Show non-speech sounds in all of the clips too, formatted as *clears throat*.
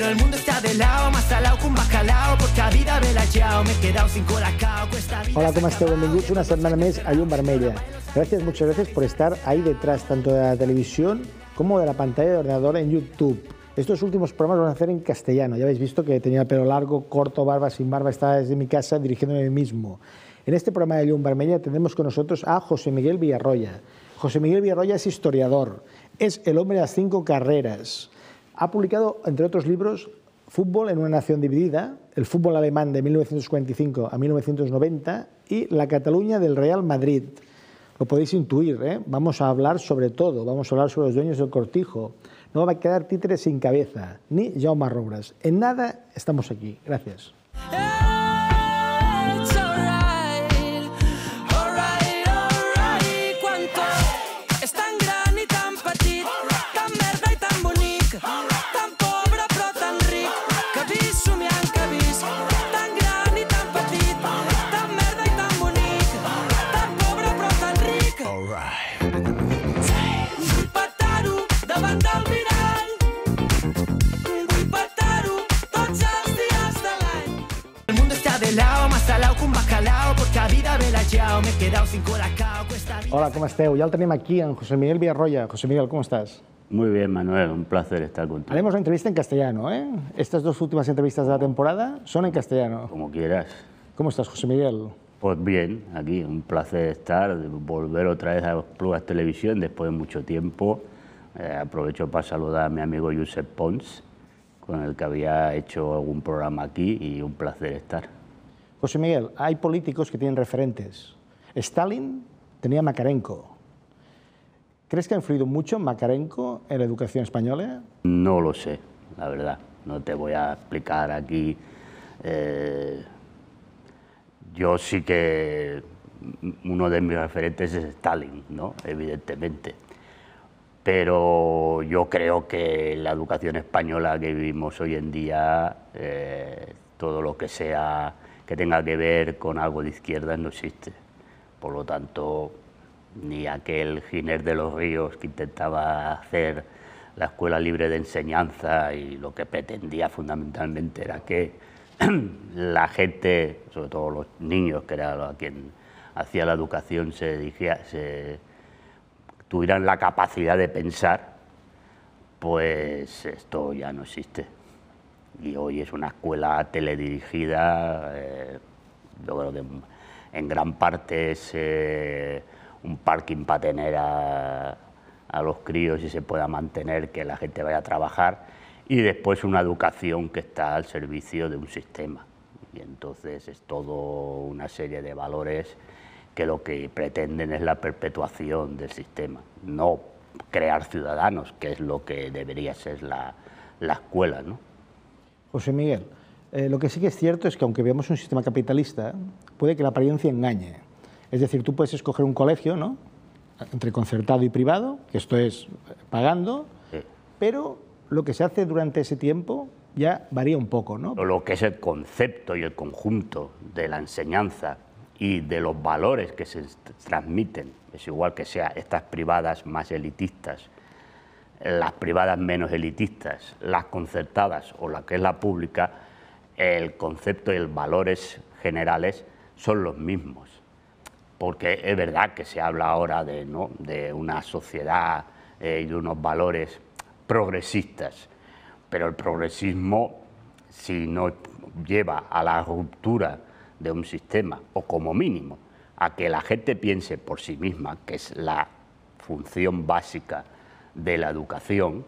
Pero el mundo está de lado, más al lado que un bacalao, porque a vida la yao, me he quedado sin colacao, cuesta vida... Hola, ¿cómo estás, Bienvenidos una semana más a Llum Vermella. Gracias, muchas gracias por estar ahí detrás, tanto de la televisión como de la pantalla de ordenador en YouTube. Estos últimos programas van a hacer en castellano. Ya habéis visto que tenía pelo largo, corto, barba, sin barba, estaba desde mi casa dirigiéndome a mí mismo. En este programa de Lyon Vermella tenemos con nosotros a José Miguel Villarroya. José Miguel Villarroya es historiador, es el hombre de las cinco carreras, ha publicado, entre otros libros, Fútbol en una nación dividida, el fútbol alemán de 1945 a 1990 y la Cataluña del Real Madrid. Lo podéis intuir, ¿eh? vamos a hablar sobre todo, vamos a hablar sobre los dueños del cortijo. No va a quedar títere sin cabeza, ni Jaume Robras. En nada estamos aquí. Gracias. Eh. Hola, ¿cómo estás, Ya lo tenemos aquí, en José Miguel Villarroya. José Miguel, ¿cómo estás? Muy bien, Manuel, un placer estar contigo. Haremos una entrevista en castellano, ¿eh? Estas dos últimas entrevistas de la temporada son en castellano. Como quieras. ¿Cómo estás, José Miguel? Pues bien, aquí, un placer estar, volver otra vez a Plugas Televisión después de mucho tiempo. Eh, aprovecho para saludar a mi amigo Josep Pons, con el que había hecho algún programa aquí y un placer estar. José Miguel, hay políticos que tienen referentes. Stalin tenía Macarenco. ¿Crees que ha influido mucho Macarenco en la educación española? No lo sé, la verdad. No te voy a explicar aquí. Eh, yo sí que uno de mis referentes es Stalin, ¿no? evidentemente. Pero yo creo que la educación española que vivimos hoy en día, eh, todo lo que sea que tenga que ver con algo de izquierda no existe. Por lo tanto, ni aquel Ginés de los Ríos que intentaba hacer la escuela libre de enseñanza y lo que pretendía fundamentalmente era que *clears throat* la gente, sobre todo los niños, que era a quien hacía la educación, se, tuvieran la capacidad de pensar, pues esto ya no existe. Y hoy es una escuela teledirigida, eh, yo creo que en gran parte es eh, un parking para tener a, los críos y se pueda mantener, que la gente vaya a trabajar, y después una educación que está al servicio de un sistema. Y entonces es todo una serie de valores que lo que pretenden es la perpetuación del sistema, no crear ciudadanos, que es lo que debería ser la, la escuela. ¿no? José Miguel. Eh, lo que sí que es cierto es que aunque veamos un sistema capitalista, puede que la apariencia engañe. Es decir, tú puedes escoger un colegio, ¿no? Entre concertado y privado, que esto es eh, pagando, pero lo que se hace durante ese tiempo ya varía un poco, ¿no? Lo que es el concepto y el conjunto de la enseñanza y de los valores que se transmiten, es igual que sea estas privadas más elitistas, las privadas menos elitistas, las concertadas o la que es la pública, el concepto y los valores generales son los mismos. Porque es verdad que se habla ahora de, de una sociedad eh, y de unos valores progresistas, pero el progresismo, si no lleva a la ruptura de un sistema, o como mínimo, a que la gente piense por sí misma, que es la función básica de la educación,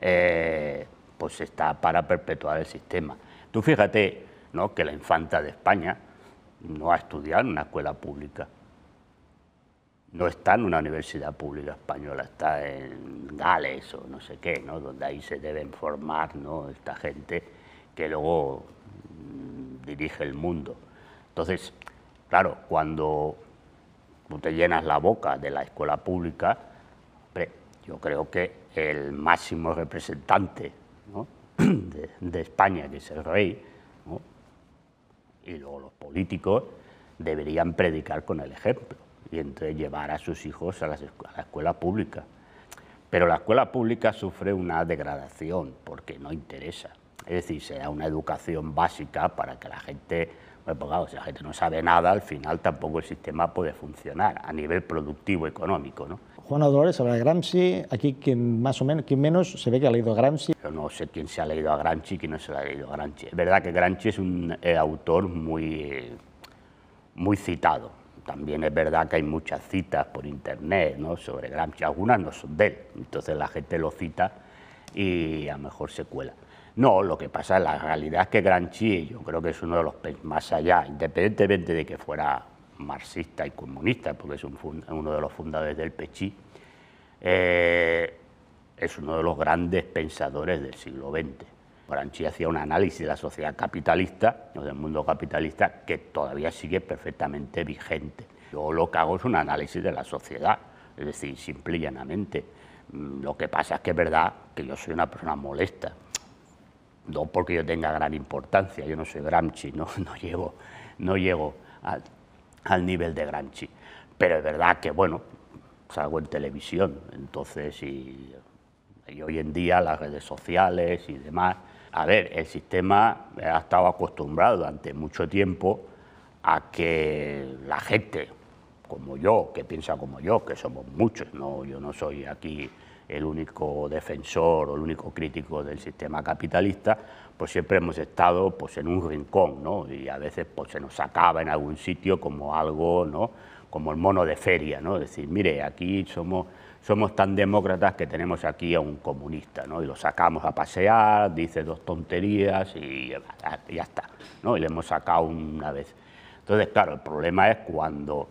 eh, pues está para perpetuar el sistema. Tú fíjate ¿no? que la infanta de España no ha estudiado en una escuela pública, no está en una universidad pública española, está en Gales o no sé qué, ¿no? donde ahí se deben formar esta gente que luego mm, dirige el mundo. Entonces, claro, cuando tú te llenas la boca de la escuela pública, yo creo que el máximo representante ¿no? de, España, que es el rey, y luego los políticos, deberían predicar con el ejemplo y entonces llevar a sus hijos a, a la escuela pública. Pero la escuela pública sufre una degradación porque no interesa. Es decir, será una educación básica para que la gente pues si la gente no sabe nada, al final tampoco el sistema puede funcionar a nivel productivo económico, ¿no? Juan Dolores de Gramsci, aquí quien más o menos, quien menos se ve que ha leído a Gramsci. Yo no sé quién se ha leído a Gramsci y quién no se ha leído a Gramsci. Es verdad que Gramsci es un eh, autor muy, muy citado. También es verdad que hay muchas citas por internet ¿no? sobre Gramsci, algunas no son de él, entonces la gente lo cita y a lo mejor se cuela. No, lo que pasa, es la realidad es que Granchi, yo creo que es uno de los más allá, independientemente de que fuera marxista y comunista, porque es uno de los fundadores del Pechí, eh, es uno de los grandes pensadores del siglo XX. Granchi hacía un análisis de la sociedad capitalista, del mundo capitalista, que todavía sigue perfectamente vigente. Yo lo que hago es un análisis de la sociedad, es decir, simple y llanamente. Mm, lo que pasa es que es verdad que yo soy una persona molesta, no porque yo tenga gran importancia, yo no soy Gramsci, no, *laughs* no, llego, no llego al, nivel de Gramsci, pero es verdad que, bueno, salgo en televisión, entonces, y, hoy en día las redes sociales y demás, a ver, el sistema ha estado acostumbrado durante mucho tiempo a que la gente como yo, que piensa como yo, que somos muchos, no, yo no soy aquí el único defensor o el único crítico del sistema capitalista, pues siempre hemos estado pues, en un rincón, ¿no? Y a veces pues, se nos sacaba en algún sitio como algo, ¿no? Como el mono de feria, ¿no? Es decir, mire, aquí somos, somos tan demócratas que tenemos aquí a un comunista, ¿no? Y lo sacamos a pasear, dice dos tonterías y ya está, ¿no? Y le hemos sacado una vez. Entonces, claro, el problema es cuando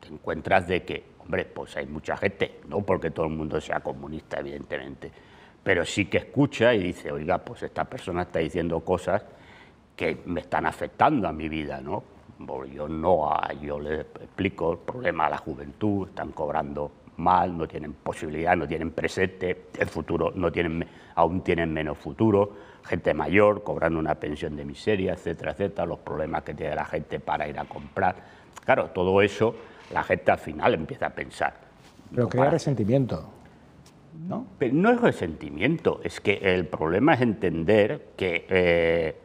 te encuentras de que Hombre, pues hay mucha gente, no porque todo el mundo sea comunista, evidentemente, pero sí que escucha y dice, oiga, pues esta persona está diciendo cosas que me están afectando a mi vida, ¿no? Pues yo no, yo le explico el problema a la juventud, están cobrando mal, no tienen posibilidad, no tienen presente, el futuro no tienen, aún tienen menos futuro, gente mayor cobrando una pensión de miseria, etcétera, etcétera, los problemas que tiene la gente para ir a comprar. Claro, todo eso la gente al final empieza a pensar. Pero crea resentimiento. ¿no? no es resentimiento, es que el problema es entender que eh,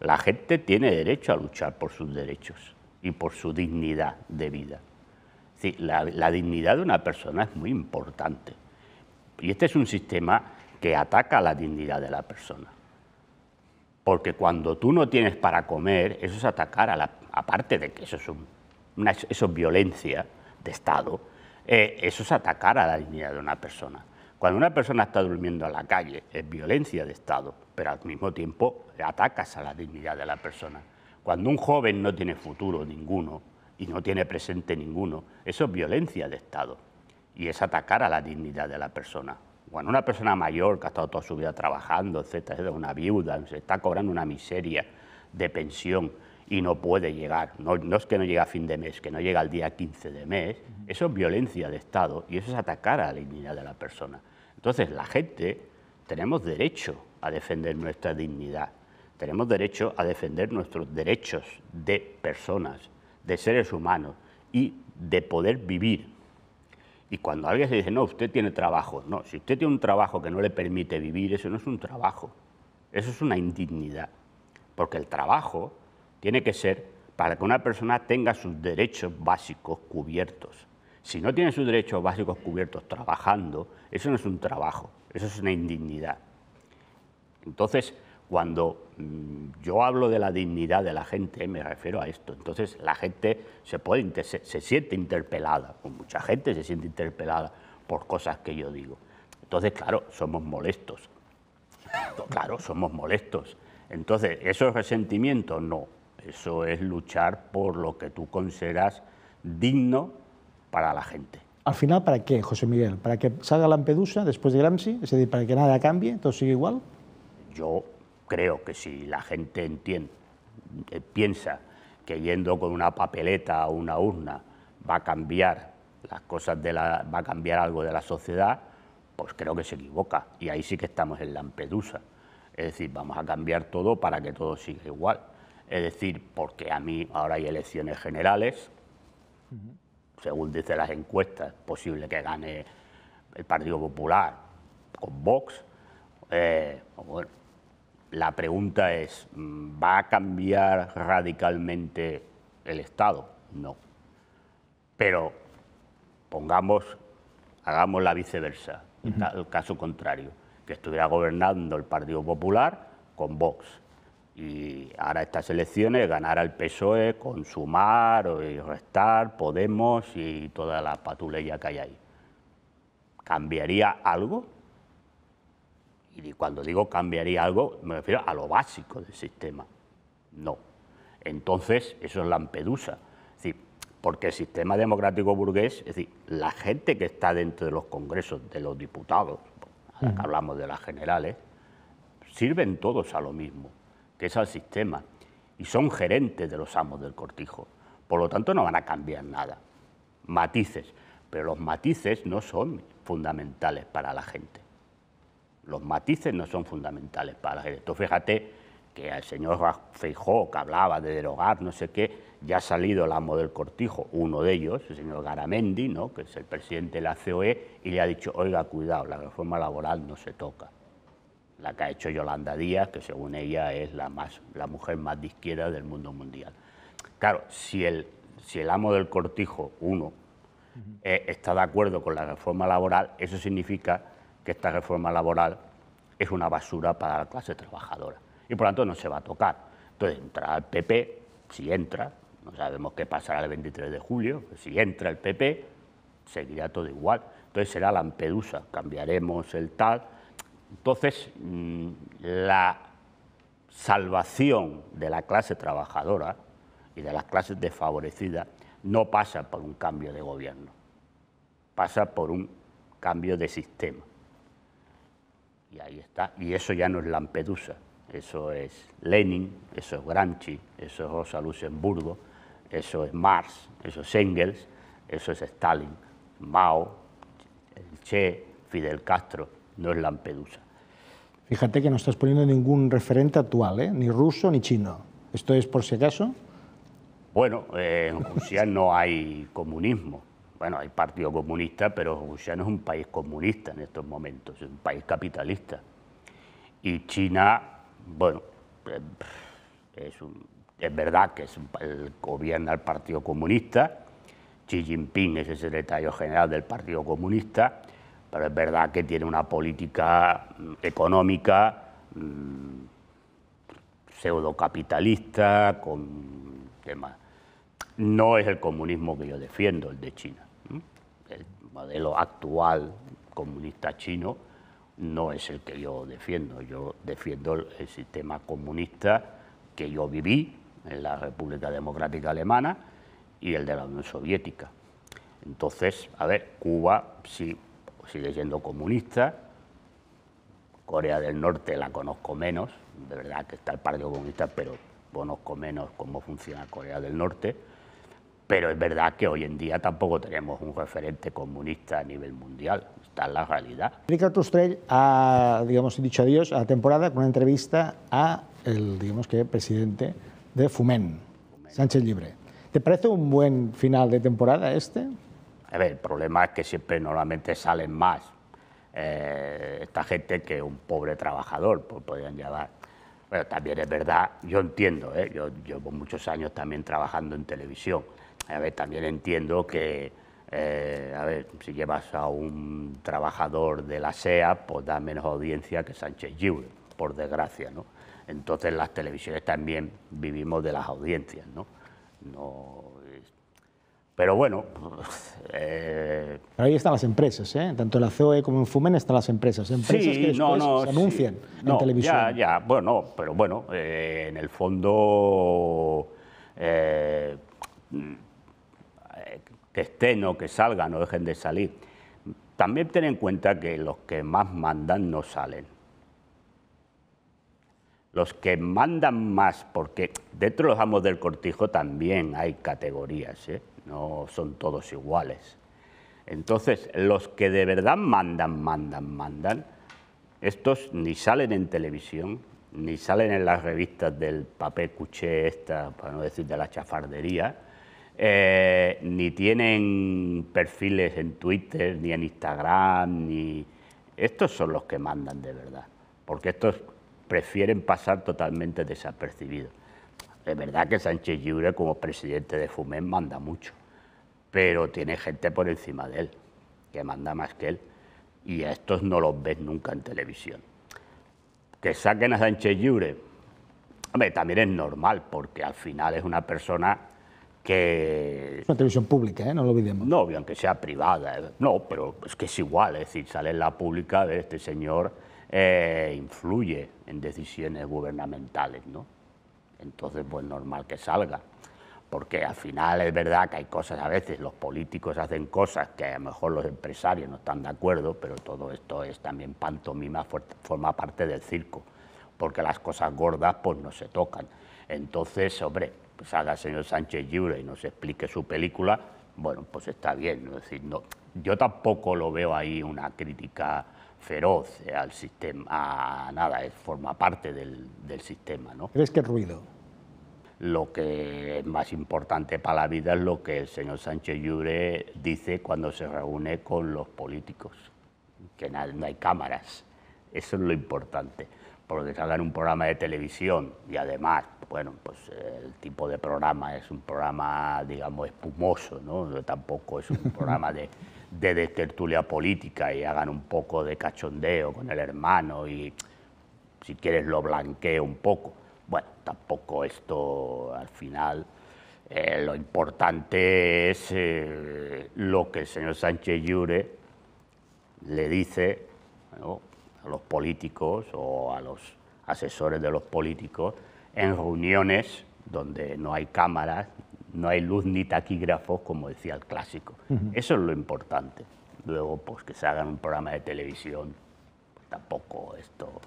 la gente tiene derecho a luchar por sus derechos y por su dignidad de vida. la, la dignidad de una persona es muy importante. Y este es un sistema que ataca la dignidad de la persona. Porque cuando tú no tienes para comer, eso es atacar a la... Aparte de que eso es un eso es violencia de Estado, eh, eso es atacar a la dignidad de una persona. Cuando una persona está durmiendo en la calle, es violencia de Estado, pero al mismo tiempo atacas a la dignidad de la persona. Cuando un joven no tiene futuro ninguno y no tiene presente ninguno, eso es violencia de Estado y es atacar a la dignidad de la persona. Cuando una persona mayor que ha estado toda su vida trabajando, etc., es una viuda, se está cobrando una miseria de pensión, y no puede llegar. No, es que no llegue a fin de mes, que no llega al día 15 de mes. Eso es violencia de Estado y eso es atacar a la dignidad de la persona. Entonces, la gente tenemos derecho a defender nuestra dignidad, tenemos derecho a defender nuestros derechos de personas, de seres humanos y de poder vivir. Y cuando alguien se dice, no, usted tiene trabajo, no, si usted tiene un trabajo que no le permite vivir, eso no es un trabajo, eso es una indignidad, porque el trabajo tiene que ser para que una persona tenga sus derechos básicos cubiertos. Si no tiene sus derechos básicos cubiertos trabajando, eso no es un trabajo, eso es una indignidad. Entonces, cuando mm, yo hablo de la dignidad de la gente, me refiero a esto. Entonces, la gente se, puede, se, siente interpelada, o mucha gente se siente interpelada por cosas que yo digo. Entonces, claro, somos molestos. Claro, somos molestos. Entonces, esos resentimientos No, eso es luchar por lo que tú consideras digno para la gente. Al final, ¿para qué, José Miguel? ¿Para que salga Lampedusa después de Gramsci? Es decir, ¿para que nada cambie? ¿Todo sigue igual? Yo creo que si la gente entiende, eh, piensa que yendo con una papeleta o una urna va a cambiar las cosas de la, va a cambiar algo de la sociedad, pues creo que se equivoca. Y ahí sí que estamos en Lampedusa. Es decir, vamos a cambiar todo para que todo siga igual. Es decir, porque a mí ahora hay elecciones generales, según dicen las encuestas, es posible que gane el Partido Popular con Vox. Eh, la pregunta es, ¿va a cambiar radicalmente el Estado? No. Pero pongamos, hagamos la viceversa, en el caso contrario, que estuviera gobernando el Partido Popular con Vox y ahora estas elecciones ganar al PSOE consumar, y restar Podemos y toda la patuleya que hay ahí. ¿Cambiaría algo? Y cuando digo cambiaría algo, me refiero a lo básico del sistema. No. Entonces, eso es Lampedusa. Es porque el sistema democrático burgués, es decir, la gente que está dentro de los congresos, de los diputados, ahora que hablamos de las generales, sirven todos a lo mismo que es al sistema, y son gerentes de los amos del cortijo. Por lo tanto, no van a cambiar nada. Matices, pero los matices no son fundamentales para la gente. Los matices no son fundamentales para la gente. Entonces fíjate que el señor Feijó, que hablaba de derogar, no sé qué, ya ha salido el amo del cortijo, uno de ellos, el señor Garamendi, ¿no? que es el presidente de la COE, y le ha dicho, oiga, cuidado, la reforma laboral no se toca la que ha hecho Yolanda Díaz, que según ella es la, más, la mujer más de izquierda del mundo mundial. Claro, si el, si el amo del cortijo, uno, eh, está de acuerdo con la reforma laboral, eso significa que esta reforma laboral es una basura para la clase trabajadora y por lo tanto no se va a tocar. Entonces entra el PP, si entra, no sabemos qué pasará el 23 de julio, pues si entra el PP, seguirá todo igual. Entonces será Lampedusa, cambiaremos el tal, entonces, mm, la salvación de la clase trabajadora y de las clases desfavorecidas no pasa por un cambio de gobierno, pasa por un cambio de sistema. Y ahí está, y eso ya no es Lampedusa, eso es Lenin, eso es Gramsci, eso es Rosa Luxemburgo, eso es Marx, eso es Engels, eso es Stalin, Mao, el Che, Fidel Castro, no es Lampedusa. Fíjate que no estás poniendo ningún referente actual, ¿eh? ni ruso ni chino. ¿Esto es por si acaso? Bueno, eh, en Rusia no hay comunismo. Bueno, hay Partido Comunista, pero Rusia no es un país comunista en estos momentos, es un país capitalista. Y China, bueno, eh, es, verdad que es gobierna el Partido Comunista, Xi Jinping es el secretario general del Partido Comunista, pero es verdad que tiene una política mm, económica mm, pseudocapitalista, con No es el comunismo que yo defiendo, el de China. El modelo actual comunista chino no es el que yo defiendo. Yo defiendo el sistema comunista que yo viví en la República Democrática Alemana y el de la Unión Soviética. Entonces, a ver, Cuba sí sigue siendo comunista. Corea del Norte la conozco menos, de verdad que está el Partido Comunista, pero conozco menos cómo funciona Corea del Norte. Pero es verdad que hoy en día tampoco tenemos un referente comunista a nivel mundial, está en la realidad. Ricardo Ustrell ha digamos, dicho adiós a la temporada con una entrevista a el digamos que, presidente de Fumen, Sánchez Libre. ¿Te parece un buen final de temporada este? A ver, el problema es que siempre normalmente salen más eh, esta gente que un pobre trabajador, pues podrían llevar. Bueno, también es verdad, yo entiendo, ¿eh? yo llevo muchos años también trabajando en televisión. A ver, también entiendo que, eh, a ver, si llevas a un trabajador de la SEA, pues da menos audiencia que Sánchez Llull, por desgracia, ¿no? Entonces las televisiones también vivimos de las audiencias, ¿no? no pero bueno. Pero Ahí están las empresas, ¿eh? tanto en la COE como en Fumen están las empresas. Empresas que se anuncian en televisión. Ya, ya, bueno, pero bueno, eh, en el fondo. Eh, que estén o que salgan o dejen de salir. También ten en cuenta que los que más mandan no salen. Los que mandan más, porque dentro de los amos del cortijo también hay categorías. ¿eh? no son todos iguales. Entonces, los que de verdad mandan, mandan, mandan, estos ni salen en televisión, ni salen en las revistas del papel cuché esta, para no decir de la chafardería, eh, ni tienen perfiles en Twitter, ni en Instagram, ni... Estos son los que mandan de verdad, porque estos prefieren pasar totalmente desapercibidos. Es verdad que Sánchez Llure, como presidente de Fumen manda mucho, pero tiene gente por encima de él, que manda más que él, y a estos no los ves nunca en televisión. Que saquen a Sánchez Llure, hombre, también es normal, porque al final es una persona que... Es una televisión pública, ¿eh? no lo olvidemos. No, aunque sea privada, eh, no, pero es que es igual, es decir, sale en la pública de este señor, eh, influye en decisiones gubernamentales, ¿no? Entonces, pues normal que salga, porque al final es verdad que hay cosas, a veces los políticos hacen cosas que a lo mejor los empresarios no están de acuerdo, pero todo esto es también pantomima, forma parte del circo, porque las cosas gordas pues no se tocan. Entonces, hombre, pues haga el señor Sánchez Llura... y nos explique su película, bueno, pues está bien, decir, no, yo tampoco lo veo ahí una crítica feroz eh, al sistema, a nada, es, forma parte del, sistema. ¿no? ¿Crees que ruido? lo que es más importante para la vida es lo que el señor Sánchez Llure dice cuando se reúne con los políticos, que no hay cámaras. Eso es lo importante. Porque salga en un programa de televisión y además, bueno, pues el tipo de programa es un programa, digamos, espumoso, ¿no? Tampoco es un *laughs* programa de, de, tertulia política y hagan un poco de cachondeo con el hermano y si quieres lo blanqueo un poco bueno, tampoco esto al final... Eh, lo importante es eh, lo que el señor Sánchez Llure le dice a los políticos o a los asesores de los políticos en reuniones donde no hay cámaras, no hay luz ni taquígrafos, como decía el clásico. Eso es lo importante. Luego, pues que se haga un programa de televisión, pues, tampoco esto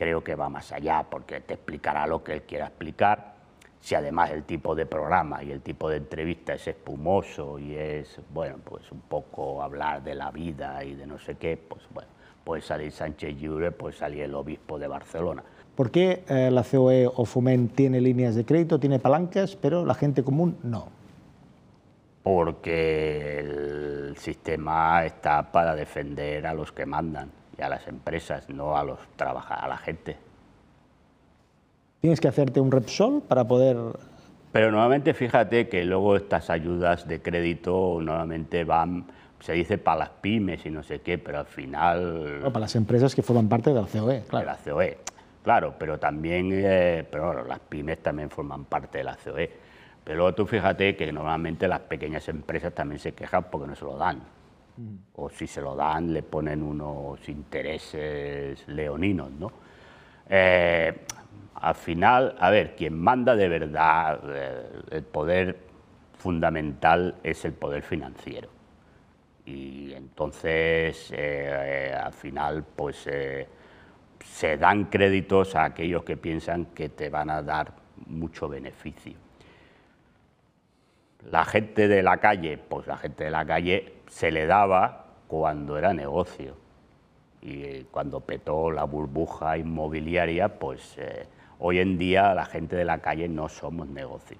creo que va más allá porque te explicará lo que él quiera explicar. Si además el tipo de programa y el tipo de entrevista es espumoso y es, bueno, pues un poco hablar de la vida y de no sé qué, pues bueno, puede salir Sánchez Llure, puede salir el obispo de Barcelona. ¿Por qué eh, la COE o e FUMEN tiene líneas de crédito, tiene palancas, pero la gente común no? Porque el sistema está para defender a los que mandan a las empresas, no a los a la gente. Tienes que hacerte un Repsol para poder... Pero normalmente fíjate que luego estas ayudas de crédito normalmente van, se dice para las pymes y no sé qué, pero al final... para las empresas que forman parte e, de la COE, claro. De la COE, claro, pero también, eh, pero bueno, las pymes también forman parte de la COE. Pero tú fíjate que normalmente las pequeñas empresas también se quejan porque no se lo dan o si se lo dan le ponen unos intereses leoninos, ¿no? Eh, al final, a ver, quien manda de verdad eh, el poder fundamental es el poder financiero. Y entonces, eh, al final, pues se dan créditos a aquellos que piensan que te van a dar mucho beneficio. La gente de la calle, pues la gente de la calle se le daba cuando era negocio. Y eh, cuando petó la burbuja inmobiliaria, pues eh, hoy en día la gente de la calle no somos negocio.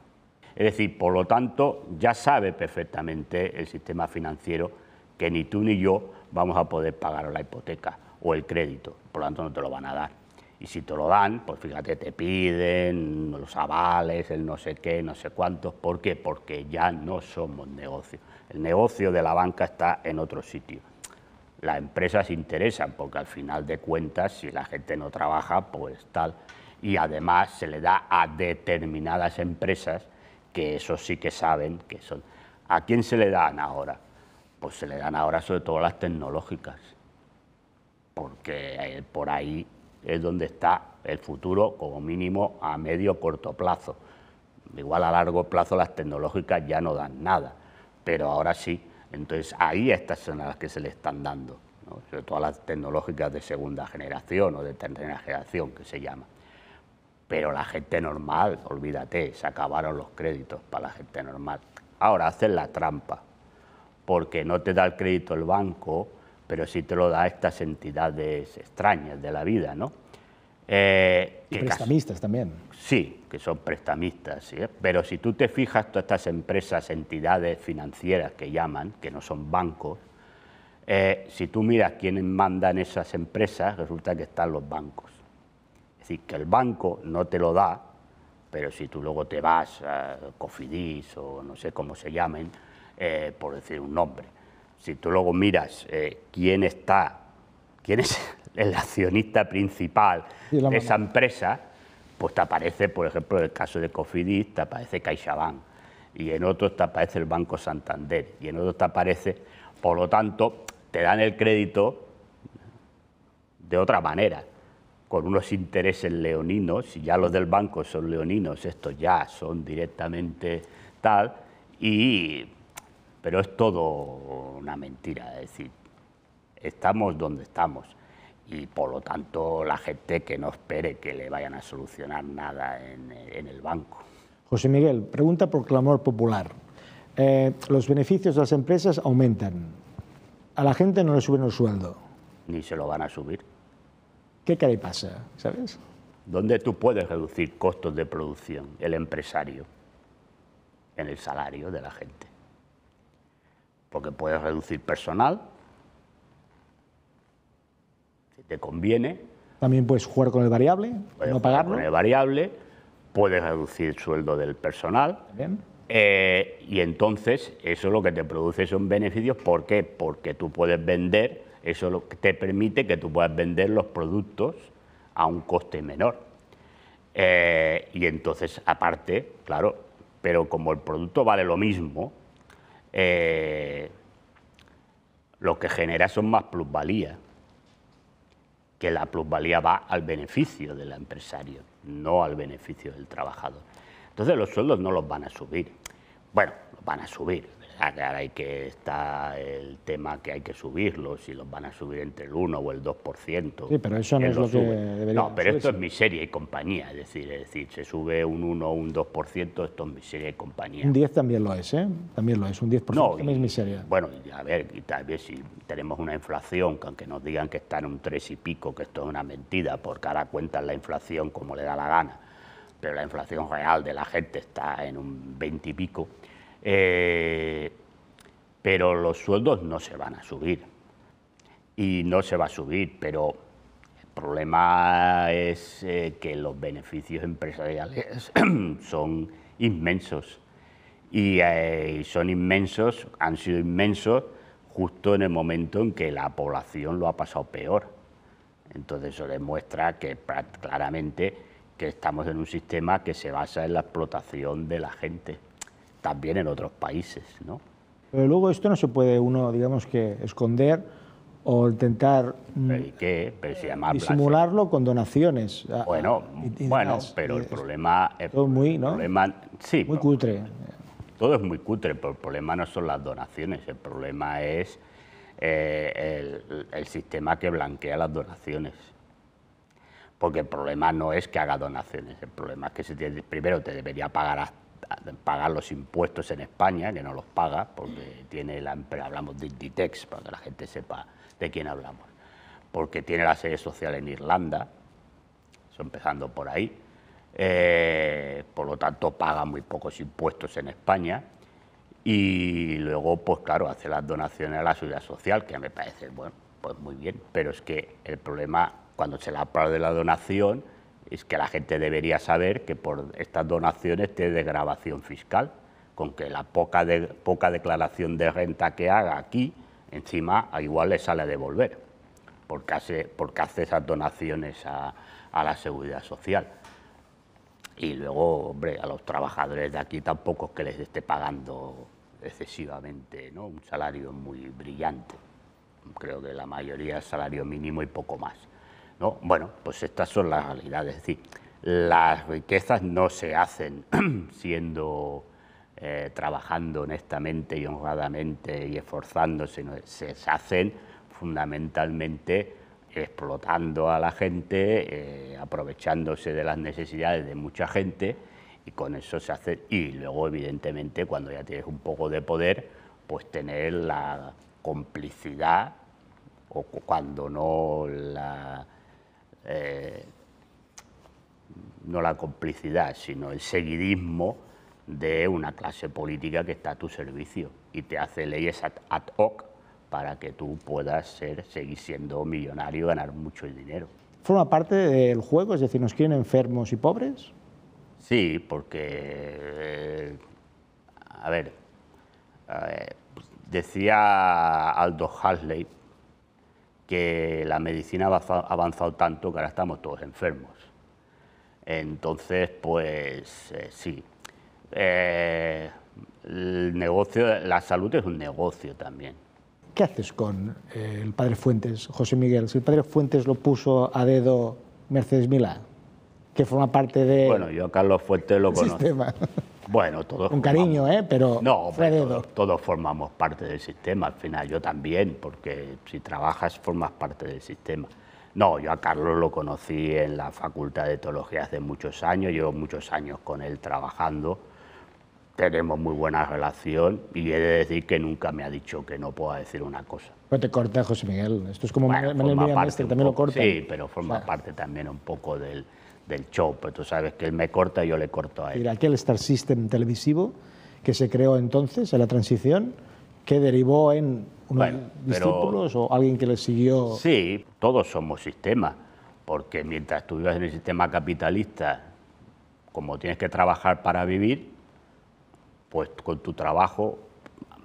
Es decir, por lo tanto, ya sabe perfectamente el sistema financiero que ni tú ni yo vamos a poder pagar la hipoteca o el crédito, por lo tanto no te lo van a dar. Y si te lo dan, pues fíjate, te piden los avales, el no sé qué, no sé cuántos. ¿Por qué? Porque ya no somos negocio el negocio de la banca está en otro sitio. Las empresas interesan porque al final de cuentas, si la gente no trabaja, pues tal. Y además se le da a determinadas empresas que eso sí que saben que son. ¿A quién se le dan ahora? Pues se le dan ahora sobre todo las tecnológicas, porque eh, por ahí es donde está el futuro, como mínimo a medio corto plazo. Igual a largo plazo las tecnológicas ya no dan nada, pero ahora sí. Entonces ahí estas son las que se le están dando, ¿no? sobre todo las tecnológicas de segunda generación o de tercera generación que se llama. Pero la gente normal, olvídate, se acabaron los créditos para la gente normal. Ahora hacen la trampa, porque no te da el crédito el banco, pero sí te lo da estas entidades extrañas de la vida, ¿no? Eh, y prestamistas también. Sí, que son prestamistas, sí ¿eh? pero si tú te fijas, todas estas empresas, entidades financieras que llaman, que no son bancos, eh, si tú miras quiénes mandan esas empresas, resulta que están los bancos. Es decir, que el banco no te lo da, pero si tú luego te vas a Cofidis o no sé cómo se llamen, por decir un nombre, si tú luego miras quién está, quién es el accionista principal de esa empresa, pues te aparece, por ejemplo, en el caso de Cofidis, te aparece CaixaBank, y en otros te aparece el Banco Santander, y en otros te aparece, por lo tanto, te dan el crédito de otra manera, con unos intereses leoninos, si ya los del banco son leoninos, estos ya son directamente tal, y, pero es todo una mentira, es decir, estamos donde estamos y por lo tanto la gente que no espere que le vayan a solucionar nada en, el banco. José Miguel, pregunta por clamor popular. Eh, los beneficios de las empresas aumentan. A la gente no le suben el sueldo. Ni se lo van a subir. ¿Qué que y pasa? ¿Sabes? ¿Dónde tú puedes reducir costos de producción? El empresario. En el salario de la gente. Porque puedes reducir personal, te conviene. También puedes jugar con el variable, no pagarlo. Con el variable, puedes reducir sueldo del personal. Bien. Eh, y entonces eso lo que te produce son beneficios. ¿Por qué? Porque tú puedes vender, eso lo que te permite que tú puedas vender los productos a un coste menor. Eh, y entonces, aparte, claro, pero como el producto vale lo mismo, eh, lo que genera son más plusvalías que la plusvalía va al beneficio del empresario, no al beneficio del trabajador. Entonces los sueldos no los van a subir. Bueno, los van a subir, ahora hay que está el tema que hay que subirlo, si los van a subir entre el 1 o el 2%. Sí, pero eso no es lo, sube que debería No, pero esto es miseria y compañía, es decir, es decir, se sube un 1 o un 2%, esto es miseria y compañía. Un 10 también lo es, ¿eh? También lo es, un 10% no, también es miseria. Bueno, a ver, y tal vez si tenemos una inflación, que aunque nos digan que está en un 3 y pico, que esto es una mentira, porque ahora cuentan la inflación como le da la gana, pero la inflación real de la gente está en un 20 y pico, eh, pero los sueldos no se van a subir. Y no se va a subir, pero el problema es eh, que los beneficios empresariales *clears throat* son inmensos. Eh, y son inmensos, han sido inmensos justo en el momento en que la población lo ha pasado peor. Entonces eso demuestra que claramente que estamos en un sistema que se basa en la explotación de la gente también en otros países, ¿no? Pero luego esto no se puede uno, digamos que, esconder o intentar mm, disimularlo con donaciones. Bueno, bueno pero el problema... es muy, ¿no? sí, muy cutre. Todo es muy cutre, pero el problema no son las donaciones, el problema es eh, el, sistema que blanquea las donaciones porque el problema no es que haga donaciones, el problema es que primero te debería pagar pagar los impuestos en España, que no los paga, porque tiene la empresa, hablamos de Inditex, para que la gente sepa de quién hablamos, porque tiene la sede social en Irlanda, empezando por ahí, eh, por lo tanto paga muy pocos impuestos en España, y luego, pues claro, hace las donaciones a la sociedad social, que me parece, bueno, pues muy bien, pero es que el problema, cuando se le habla de la donación, es que la gente debería saber que por estas donaciones tiene desgrabación fiscal, con que la poca, poca declaración de renta que haga aquí, encima igual le sale a devolver, porque hace, porque hace esas donaciones a, la seguridad social. Y luego, hombre, a los trabajadores de aquí tampoco es que les esté pagando excesivamente, Un salario muy brillante. Creo que la mayoría es salario mínimo y poco más. ¿no? Bueno, pues estas son las realidades, es decir, las riquezas no se hacen *clears throat* siendo, eh, trabajando honestamente y honradamente y esforzándose, sino se hacen fundamentalmente explotando a la gente, eh, aprovechándose de las necesidades de mucha gente y con eso se hace. Y luego, evidentemente, cuando ya tienes un poco de poder, pues tener la complicidad o cuando no la no la complicidad, sino el seguidismo de una clase política que está a tu servicio y te hace leyes ad, hoc para que tú puedas ser, seguir siendo millonario y ganar mucho dinero. ¿Forma parte del juego? Es decir, ¿nos quieren enfermos y pobres? Sí, porque, eh, a ver, eh, decía Aldo Hasley que la medicina ha avanzado tanto que ahora estamos todos enfermos. Entonces, pues eh, sí, eh, el negocio, la salud es un negocio también. ¿Qué haces con eh, el padre Fuentes, José Miguel? Si el padre Fuentes lo puso a dedo Mercedes Milán, que forma parte de... Bueno, yo Carlos Fuentes lo conozco. Bueno, todos. cariño, ¿eh? Pero. No, todos, formamos parte del sistema al final. Yo también, porque si trabajas, formas parte del sistema. No, yo a Carlos lo conocí en la Facultad de Teología hace muchos años, llevo muchos años con él trabajando, tenemos muy buena relación y he de decir que nunca me ha dicho que no pueda decir una cosa. No te corta, José Miguel, esto es como este, Sí, pero forma parte también un poco del, del show, pero tú sabes que él me corta y yo le corto a él. Mira, aquel Star System televisivo que se creó entonces en la transición, que derivó en unos discípulos o alguien que le siguió. Sí, todos somos sistemas... porque mientras tú vivas en el sistema capitalista, como tienes que trabajar para vivir, pues con tu trabajo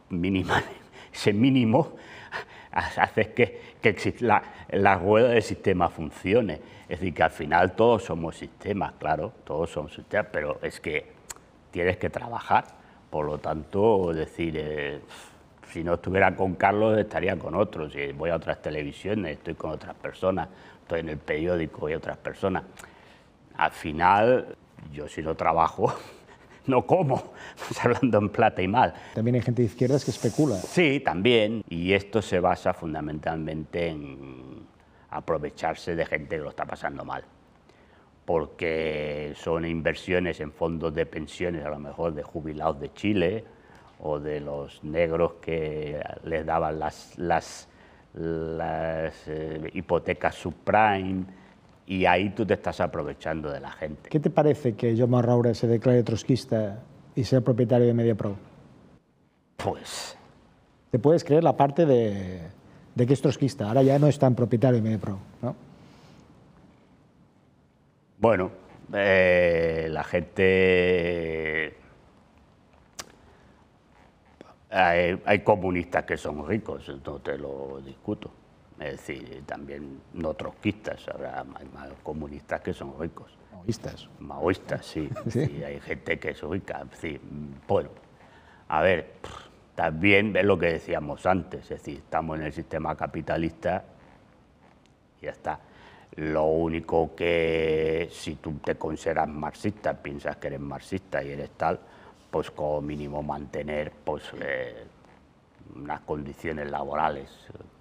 mínimo... *laughs* ese mínimo, *laughs* haces que, que la, la rueda del sistema funcione. Es decir, que al final todos somos sistemas, claro, todos somos sistemas, pero es que tienes que trabajar. Por lo tanto, decir, eh, si no estuviera con Carlos estaría con otros, si voy a otras televisiones, estoy con otras personas, estoy en el periódico y otras personas. Al final, yo si no trabajo, *laughs* no como, hablando en plata y mal. También hay gente de izquierdas que especula. Sí, también, y esto se basa fundamentalmente en aprovecharse de gente que lo está pasando mal, porque son inversiones en fondos de pensiones, a lo mejor de jubilados de Chile o de los negros que les daban las, las, eh, hipotecas subprime, y ahí tú te estás aprovechando de la gente. ¿Qué te parece que yo Raúl se declare trotskista y sea propietario de MediaPro? Pues... ¿Te puedes creer la parte de de que es trotskista. Ahora ya no es tan propietario de pro, ¿no? Bueno, eh, la gente... Hay, comunistas que son ricos, no te lo discuto. Es decir, también no trotskistas, hay comunistas que son ricos. Maoístas. Maoístas, *laughs* sí. ¿Sí? hay gente que es rica. Sí, bueno, a ver... También es lo que decíamos antes, es decir, estamos en el sistema capitalista y ya está. Lo único que si tú te consideras marxista, piensas que eres marxista y eres tal, pues como mínimo mantener pues, eh, unas condiciones laborales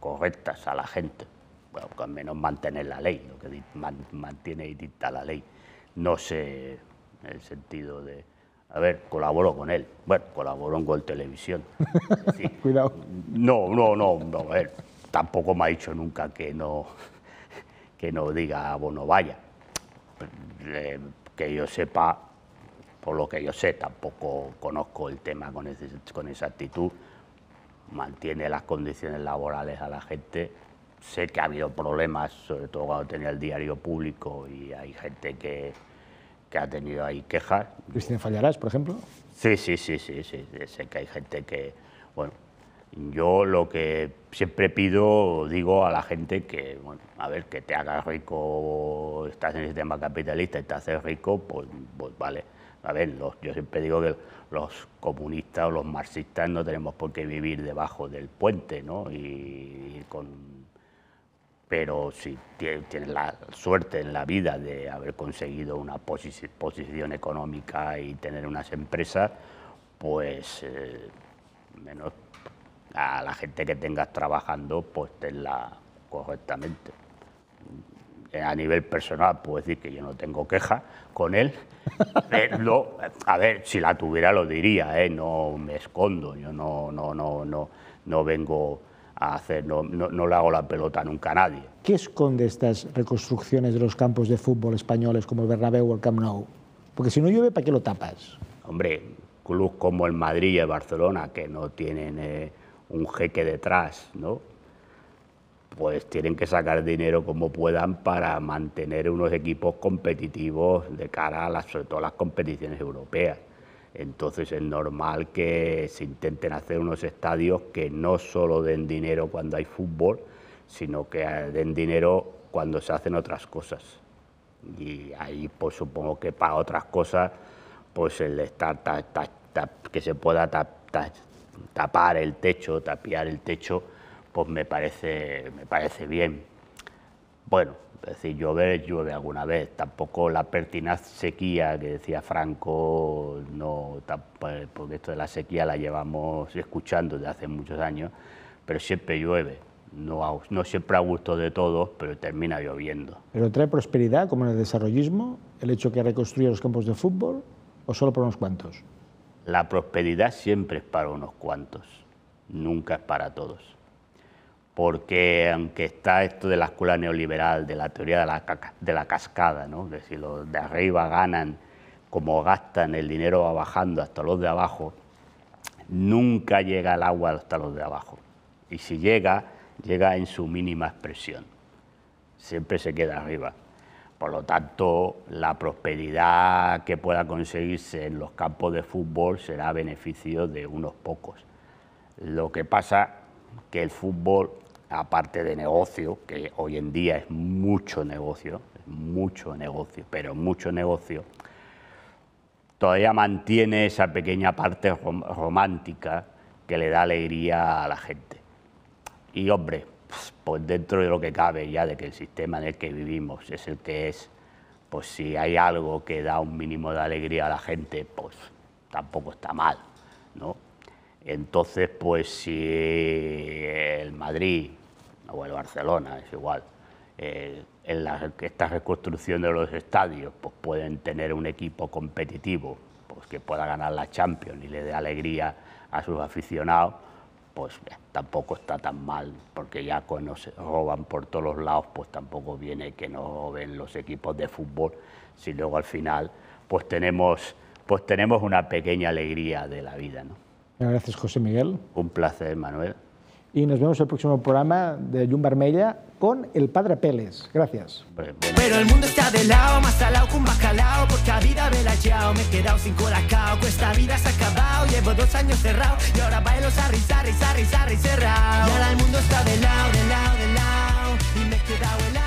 correctas a la gente. Bueno, pues al menos mantener la ley, lo que mantiene y dicta la ley. No sé el sentido de a ver, colaboró con él. Bueno, colaboró en Gol Televisión. *laughs* Cuidado. No, no, no, A ver, tampoco me ha dicho nunca que no, que no diga Bono ah, vaya. Eh, que yo sepa, por lo que yo sé, tampoco conozco el tema con, ese, con actitud. Mantiene las condiciones laborales a la gente. Sé que ha habido problemas, sobre todo cuando tenía el diario público y hay gente que que ha tenido ahí quejas. ¿Cristina Fallarás, por ejemplo? Sí, sí, sí, sí, sé que hay gente que, bueno, yo lo que siempre pido, digo a la gente que, bueno, a ver, que te hagas rico, estás en el sistema capitalista y te haces rico, pues, pues vale. A ver, los, yo siempre digo que los comunistas o los marxistas no tenemos por qué vivir debajo del puente, ¿no? y con pero si tienes la suerte en la vida de haber conseguido una posición económica y tener unas empresas, pues eh, menos a la gente que tengas trabajando, pues tenla correctamente. A nivel personal puedo decir que yo no tengo queja con él. *laughs* a ver, si la tuviera lo diría, ¿eh? no me escondo, yo no, no, no, no vengo hacer, no, no, le hago la pelota nunca a nadie. ¿Qué esconde estas reconstrucciones de los campos de fútbol españoles como el Bernabéu o el Camp Nou? Porque si no llueve, ¿para qué lo tapas? Hombre, clubes como el Madrid y el Barcelona, que no tienen eh, un jeque detrás, ¿no? pues tienen que sacar dinero como puedan para mantener unos equipos competitivos de cara a las, sobre todo las competiciones europeas. Entonces es normal que se intenten hacer unos estadios que no solo den dinero cuando hay fútbol, sino que eh, den dinero cuando se hacen otras cosas. Y ahí pues supongo que para otras cosas, pues el estar que se pueda tapar el techo, tapiar el techo, pues me parece, me parece bien. Bueno, es decir, llueve, llueve alguna vez. Tampoco la pertinaz sequía que decía Franco, no, pues, porque esto de la sequía la llevamos escuchando desde hace muchos años, pero siempre llueve. No, siempre a gusto de todos, pero termina lloviendo. ¿Pero trae prosperidad, como en el desarrollismo, el hecho que reconstruye los campos de fútbol o solo para unos cuantos? La prosperidad siempre es para unos cuantos, nunca es para todos porque aunque está esto de la escuela neoliberal, de la teoría de la, cascada, ¿no? si los de arriba ganan como gastan, el dinero va bajando hasta los de abajo, nunca llega el agua hasta los de abajo. Y si llega, llega en su mínima expresión. Siempre se queda arriba. Por lo tanto, la prosperidad que pueda conseguirse en los campos de fútbol será beneficio de unos pocos. Lo que pasa que el fútbol aparte de negocio, que hoy en día es mucho negocio, mucho negocio, pero mucho negocio, todavía mantiene esa pequeña parte romántica que le da alegría a la gente. Y hombre, pues, pues dentro de lo que cabe ya de que el sistema en el que vivimos es el que es, pues si hay algo que da un mínimo de alegría a la gente, pues tampoco está mal, ¿no? Entonces, pues si el Madrid o el Barcelona, es igual. Eh, en la, esta reconstrucción de los estadios pues pueden tener un equipo competitivo pues que pueda ganar la Champions y le dé alegría a sus aficionados, pues eh, tampoco está tan mal, porque ya cuando se roban por todos los lados, pues tampoco viene que no roben los equipos de fútbol, si luego al final pues tenemos, pues tenemos una pequeña alegría de la vida. ¿no? Gracias, José Miguel. Un placer, Manuel y nos vemos el próximo programa de Llum Vermella con el Padre Peles. Gracias. Pero el mundo está de lado, más al lado que un bacalao, porque a vida me la llevo, me he quedado sin colacao, esta vida se ha acabado, llevo dos años cerrado, y ahora bailo sarri, sarri, sarri, sarri, cerrado. Y ahora el mundo está de lado, de lado, de lado, y me he quedado helado.